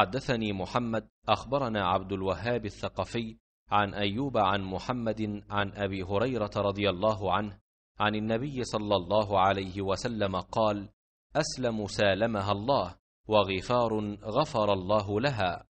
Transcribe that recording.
حدثني محمد اخبرنا عبد الوهاب الثقفي عن ايوب عن محمد عن ابي هريره رضي الله عنه عن النبي صلى الله عليه وسلم قال اسلم سالمها الله وغفار غفر الله لها